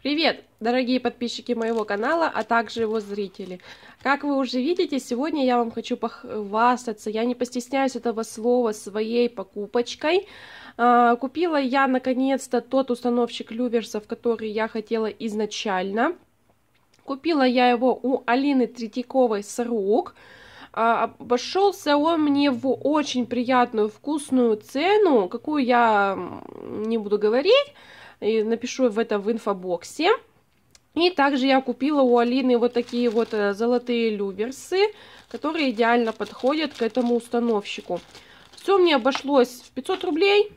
Привет, дорогие подписчики моего канала, а также его зрители. Как вы уже видите, сегодня я вам хочу похвастаться, я не постесняюсь этого слова, своей покупочкой. А, купила я наконец-то тот установщик люверсов, который я хотела изначально. Купила я его у Алины Третьяковой с рук. А, обошелся он мне в очень приятную вкусную цену, какую я не буду говорить, и напишу в это в инфобоксе. И также я купила у Алины вот такие вот э, золотые люверсы, которые идеально подходят к этому установщику. Все мне обошлось в 500 рублей.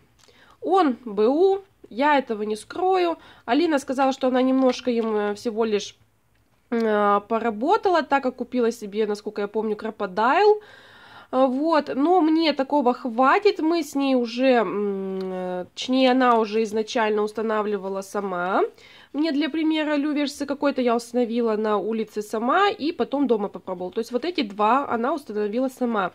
Он БУ, я этого не скрою. Алина сказала, что она немножко им э, всего лишь э, поработала, так как купила себе, насколько я помню, краподайл. Вот, но мне такого хватит, мы с ней уже, э, точнее, она уже изначально устанавливала сама. Мне для примера люверсы какой-то я установила на улице сама и потом дома попробовала. То есть вот эти два она установила сама.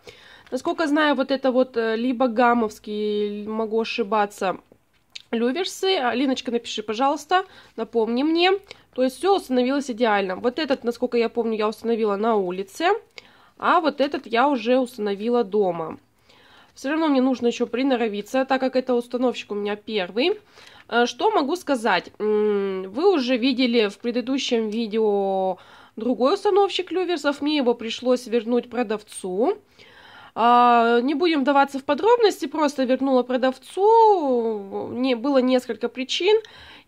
Насколько знаю, вот это вот э, либо гамовский, могу ошибаться, люверсы. Линочка, напиши, пожалуйста, напомни мне. То есть все установилось идеально. Вот этот, насколько я помню, я установила на улице. А вот этот я уже установила дома. Все равно мне нужно еще приноровиться, так как это установщик у меня первый. Э, что могу сказать? Вы уже видели в предыдущем видео другой установщик люверсов. Мне его пришлось вернуть продавцу. А, не будем вдаваться в подробности, просто вернула продавцу. Не, было несколько причин.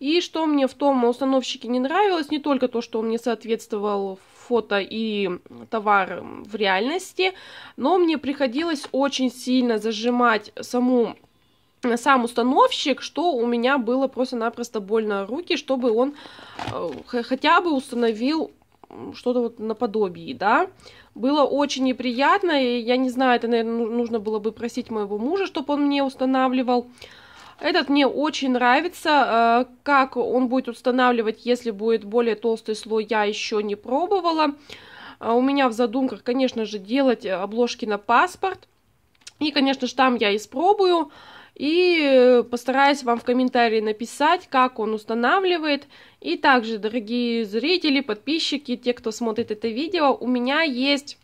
И что мне в том установщике не нравилось, не только то, что он не соответствовал фото и товар в реальности, но мне приходилось очень сильно зажимать саму сам установщик, что у меня было просто-напросто больно руки, чтобы он э, хотя бы установил что-то вот наподобие, да. Было очень неприятно, и я не знаю, это, наверное, ну, нужно было бы просить моего мужа, чтобы он мне устанавливал. Этот мне очень нравится, э, как он будет устанавливать, если будет более толстый слой, я еще не пробовала. А у меня в задумках, конечно же, делать обложки на паспорт. И, конечно же, там я испробую. И э, постараюсь вам в комментарии написать, как он устанавливает. И также, дорогие зрители, подписчики, те, кто смотрит это видео, у меня есть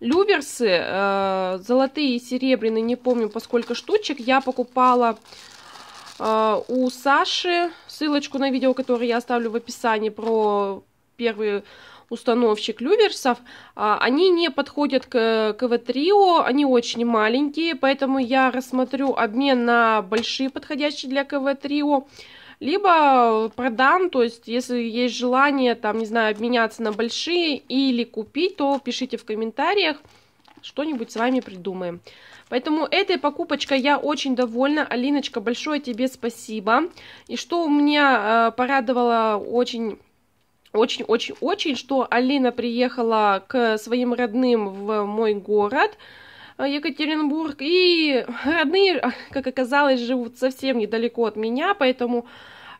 люверсы, э, золотые и серебряные, не помню, по сколько штучек. Я покупала э, у Саши, ссылочку на видео, которое я оставлю в описании про первый установщик люверсов, а, они не подходят к КВ-трио, они очень маленькие, поэтому я рассмотрю обмен на большие подходящие для КВ-трио, либо продам, то есть если есть желание, там, не знаю, обменяться на большие или купить, то пишите в комментариях, что-нибудь с вами придумаем. Поэтому этой покупочкой я очень довольна. Алиночка, большое тебе спасибо. И что у меня э, порадовало очень очень-очень-очень, что Алина приехала к своим родным в мой город, э, Екатеринбург, и родные, как оказалось, живут совсем недалеко от меня, поэтому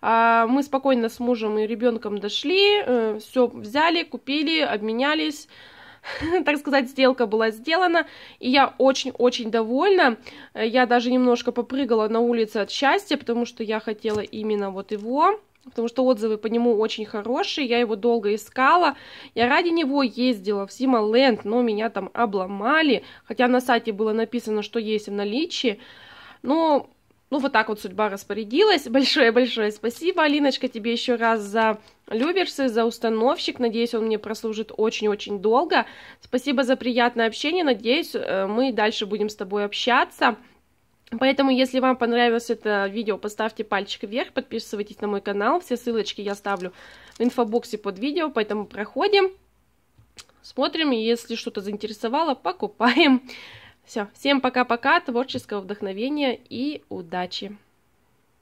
а, мы спокойно с мужем и ребенком дошли, э, все взяли, купили, обменялись, так сказать, сделка была сделана, и я очень-очень довольна. Э, я даже немножко попрыгала на улице от счастья, потому что я хотела именно вот его потому что отзывы по нему очень хорошие, я его долго искала, я ради него ездила в Симоленд, но меня там обломали, хотя на сайте было написано, что есть в наличии, но ну, вот так вот судьба распорядилась. Большое-большое спасибо, Алиночка, тебе еще раз за люберсы, за установщик. Надеюсь, он мне прослужит очень-очень долго. Спасибо за приятное общение. Надеюсь, э, мы дальше будем с тобой общаться. Поэтому, если вам понравилось это видео, поставьте пальчик вверх, подписывайтесь на мой канал. Все ссылочки я ставлю в инфобоксе под видео, поэтому проходим, смотрим, и если что-то заинтересовало, покупаем. Все, всем пока-пока, творческого вдохновения и удачи!